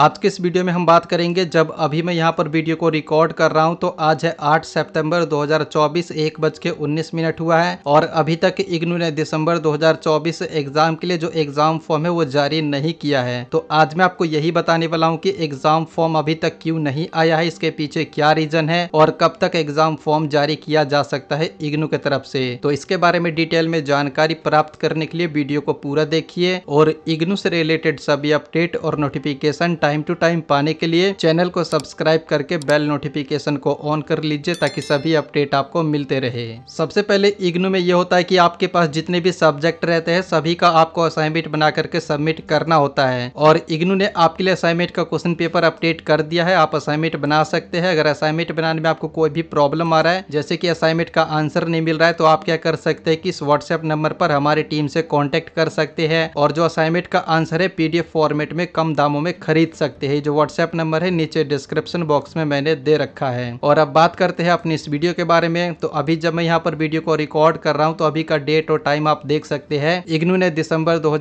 आज के इस वीडियो में हम बात करेंगे जब अभी मैं यहाँ पर वीडियो को रिकॉर्ड कर रहा हूँ तो आज है 8 सितंबर 2024 एक बज के उन्नीस मिनट हुआ है और अभी तक इग्नू ने दिसंबर 2024 एग्जाम के लिए जो एग्जाम फॉर्म है वो जारी नहीं किया है तो आज मैं आपको यही बताने वाला हूँ कि एग्जाम फॉर्म अभी तक क्यूँ नहीं आया है इसके पीछे क्या रीजन है और कब तक एग्जाम फॉर्म जारी किया जा सकता है इग्नू की तरफ से तो इसके बारे में डिटेल में जानकारी प्राप्त करने के लिए वीडियो को पूरा देखिए और इग्नू से रिलेटेड सभी अपडेट और नोटिफिकेशन टाइम टू टाइम पाने के लिए चैनल को सब्सक्राइब करके बेल नोटिफिकेशन को ऑन कर लीजिए ताकि सभी अपडेट आपको मिलते रहे सबसे पहले इग्नू में यह होता है कि आपके पास जितने भी सब्जेक्ट रहते हैं सभी का आपको असाइनमेंट बना करके सबमिट करना होता है और इग्नू ने आपके लिए असाइनमेंट का क्वेश्चन पेपर अपडेट कर दिया है आप असाइनमेंट बना सकते हैं अगर असाइनमेंट बनाने में आपको कोई भी प्रॉब्लम आ रहा है जैसे कि असाइनमेंट का आंसर नहीं मिल रहा है तो आप क्या कर सकते हैं कि इस व्हाट्सएप नंबर पर हमारी टीम से कॉन्टेक्ट कर सकते हैं और जो असाइनमेंट का आंसर है पीडीएफ फॉर्मेट में कम दामों में खरीद लिख सकते हैं जो व्हाट्सएप नंबर है नीचे डिस्क्रिप्शन बॉक्स में मैंने दे रखा है और अब बात करते हैं अपनी इस वीडियो के बारे में तो अभी जब मैं यहाँ पर वीडियो को रिकॉर्ड कर रहा हूँ तो अभी का डेट और टाइम आप देख सकते हैं इग्नू ने दिसंबर दो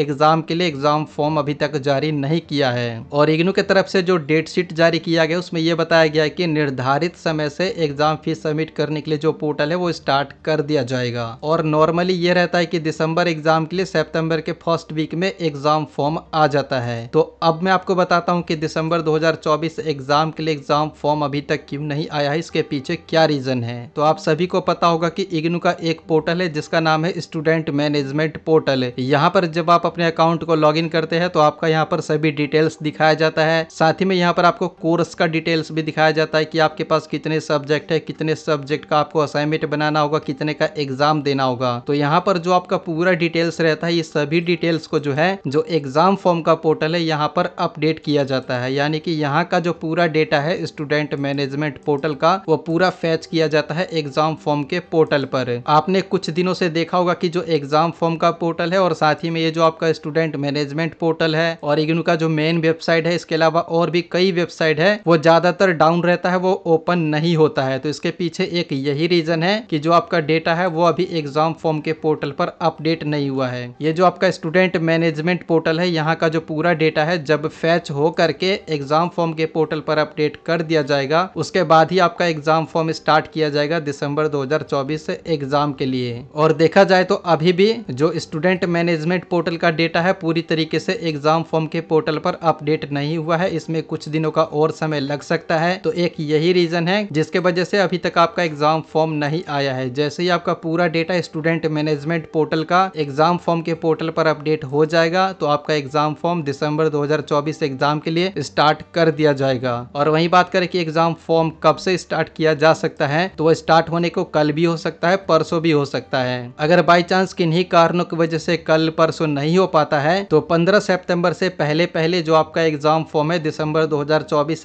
एग्जाम के लिए एग्जाम फॉर्म अभी तक जारी नहीं किया है और इग्नू की तरफ से जो डेट शीट जारी किया गया उसमें यह बताया गया की निर्धारित समय से एग्जाम फीस सबमिट करने के लिए जो पोर्टल है वो स्टार्ट कर दिया जाएगा और नॉर्मली ये रहता है कि दिसंबर एग्जाम के लिए सितंबर के फर्स्ट वीक में एग्जाम फॉर्म आ जाता है तो अब मैं मैं आपको बताता हूं कि दिसंबर 2024 एग्ज़ाम के लिए एग्ज़ाम फॉर्म अभी तक क्यों नहीं आया है इसके पीछे क्या रीज़न है तो आप सभी को पता होगा कि इग्नू का एक पोर्टल है जिसका नाम है स्टूडेंट मैनेजमेंट पोर्टल यहाँ पर जब आप अपने अकाउंट को लॉग करते हैं तो आपका यहाँ पर सभी डिटेल्स दिखाया जाता है साथ ही में यहाँ पर आपको कोर्स का डिटेल्स भी दिखाया जाता है की आपके पास कितने सब्जेक्ट है कितने सब्जेक्ट का आपको असाइनमेंट बनाना होगा कितने का एग्ज़ाम देना होगा तो यहाँ पर जो आपका पूरा डिटेल्स रहता है ये सभी डिटेल्स को जो है जो एग्ज़ाम फॉर्म का पोर्टल है यहाँ पर अपडेट किया जाता है यानी कि यहाँ का जो पूरा डेटा है स्टूडेंट मैनेजमेंट पोर्टल का वो पूरा फैच किया जाता है एग्जाम फॉर्म के पोर्टल पर आपने कुछ दिनों से देखा होगा कि जो एग्जाम फॉर्म का पोर्टल है और साथ ही में ये जो आपका स्टूडेंट मैनेजमेंट पोर्टल है और इग्नू का जो मेन वेबसाइट है इसके अलावा और भी कई वेबसाइट है वो ज्यादातर डाउन रहता है वो ओपन नहीं होता है तो इसके पीछे एक यही रीजन है कि जो आपका डेटा है वो अभी एग्जाम फॉर्म के पोर्टल पर अपडेट नहीं हुआ है ये जो आपका स्टूडेंट मैनेजमेंट पोर्टल है यहाँ का जो पूरा डेटा है जब जब फैच हो करके एग्जाम फॉर्म के पोर्टल पर अपडेट कर दिया जाएगा उसके बाद ही आपका एग्जाम फॉर्म स्टार्ट किया जाएगा दिसंबर 2024 एग्जाम के लिए और देखा जाए तो अभी भी जो स्टूडेंट मैनेजमेंट पोर्टल का डेटा है पूरी तरीके से एग्जाम फॉर्म के पोर्टल पर अपडेट नहीं हुआ है इसमें कुछ दिनों का और समय लग सकता है तो एक यही रीजन है जिसके वजह से अभी तक आपका एग्जाम फॉर्म नहीं आया है जैसे ही आपका पूरा डेटा स्टूडेंट मैनेजमेंट पोर्टल का एग्जाम फॉर्म के पोर्टल पर अपडेट हो जाएगा तो आपका एग्जाम फॉर्म दिसंबर 2024 एग्जाम के लिए स्टार्ट कर दिया जाएगा और वही बात करें कि एग्जाम फॉर्म कब से स्टार्ट किया जा सकता है तो स्टार्ट होने को कल भी हो सकता है परसों भी हो सकता है अगर बाई चांस किन्हीं कारणों की वजह से कल परसों नहीं हो पाता है तो पंद्रह सेप्टेम्बर से पहले पहले जो आपका एग्जाम फॉर्म है दिसंबर दो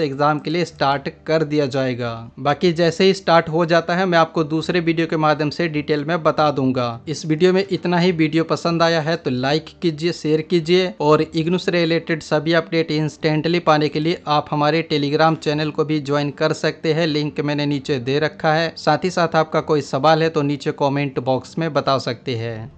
एग्जाम के लिए स्टार्ट कर दिया जाएगा बाकी जैसे ही स्टार्ट हो जाता है मैं आपको दूसरे वीडियो के माध्यम से डिटेल में बता दूंगा इस वीडियो में इतना ही वीडियो पसंद आया है तो लाइक कीजिए शेयर कीजिए और इग्नू से रिलेटेड सभी अपडेट इंस्टेंटली पाने के लिए आप हमारे टेलीग्राम चैनल को भी ज्वाइन कर सकते हैं लिंक मैंने नीचे दे रखा है साथ ही साथ आपका कोई सवाल है तो नीचे कॉमेंट बॉक्स में बता सकते हैं